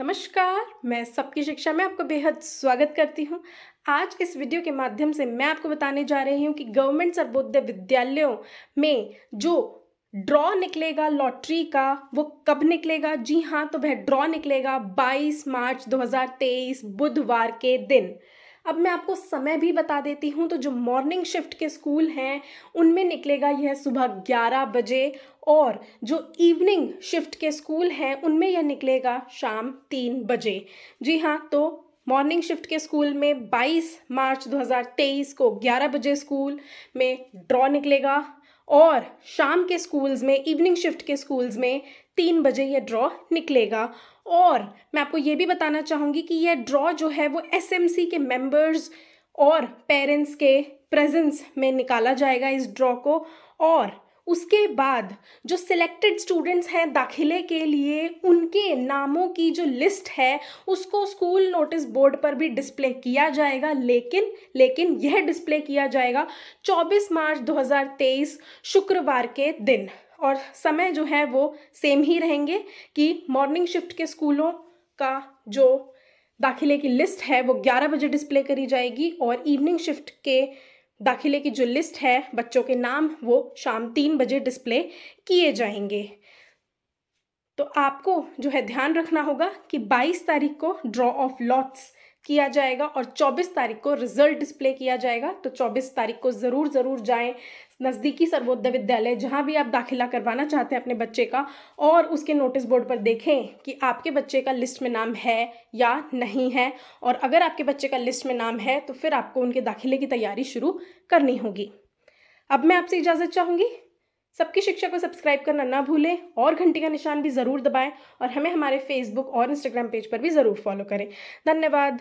नमस्कार मैं सबकी शिक्षा में आपका बेहद स्वागत करती हूं आज इस वीडियो के माध्यम से मैं आपको बताने जा रही हूं कि गवर्नमेंट सर्वोदय विद्यालयों में जो ड्रॉ निकलेगा लॉटरी का वो कब निकलेगा जी हाँ तो वह ड्रॉ निकलेगा 22 मार्च 2023 बुधवार के दिन अब मैं आपको समय भी बता देती हूँ तो जो मॉर्निंग शिफ्ट के स्कूल हैं उनमें निकलेगा यह सुबह ग्यारह बजे और जो इवनिंग शिफ्ट के स्कूल हैं उनमें यह निकलेगा शाम तीन बजे जी हाँ तो मॉर्निंग शिफ्ट के स्कूल में 22 मार्च 2023 को 11 बजे स्कूल में ड्रॉ निकलेगा और शाम के स्कूल्स में इवनिंग शिफ्ट के स्कूल्स में तीन बजे यह ड्रॉ निकलेगा और मैं आपको ये भी बताना चाहूँगी कि यह ड्रॉ जो है वो सी के मेम्बर्स और पेरेंट्स के प्रेजेंस में निकाला जाएगा इस ड्रॉ को और उसके बाद जो सिलेक्टेड स्टूडेंट्स हैं दाखिले के लिए उनके नामों की जो लिस्ट है उसको स्कूल नोटिस बोर्ड पर भी डिस्प्ले किया जाएगा लेकिन लेकिन यह डिस्प्ले किया जाएगा 24 मार्च 2023 शुक्रवार के दिन और समय जो है वो सेम ही रहेंगे कि मॉर्निंग शिफ्ट के स्कूलों का जो दाखिले की लिस्ट है वो 11 बजे डिस्प्ले करी जाएगी और इवनिंग शिफ्ट के दाखिले की जो लिस्ट है बच्चों के नाम वो शाम तीन बजे डिस्प्ले किए जाएंगे तो आपको जो है ध्यान रखना होगा कि 22 तारीख को ड्रॉ ऑफ लॉट्स किया जाएगा और 24 तारीख को रिजल्ट डिस्प्ले किया जाएगा तो 24 तारीख को ज़रूर ज़रूर जाएं नज़दीकी सर्वोदय विद्यालय जहाँ भी आप दाखिला करवाना चाहते हैं अपने बच्चे का और उसके नोटिस बोर्ड पर देखें कि आपके बच्चे का लिस्ट में नाम है या नहीं है और अगर आपके बच्चे का लिस्ट में नाम है तो फिर आपको उनके दाखिले की तैयारी शुरू करनी होगी अब मैं आपसे इजाज़त चाहूँगी सबकी शिक्षा को सब्सक्राइब करना ना भूलें और घंटी का निशान भी ज़रूर दबाएं और हमें हमारे फेसबुक और इंस्टाग्राम पेज पर भी ज़रूर फॉलो करें धन्यवाद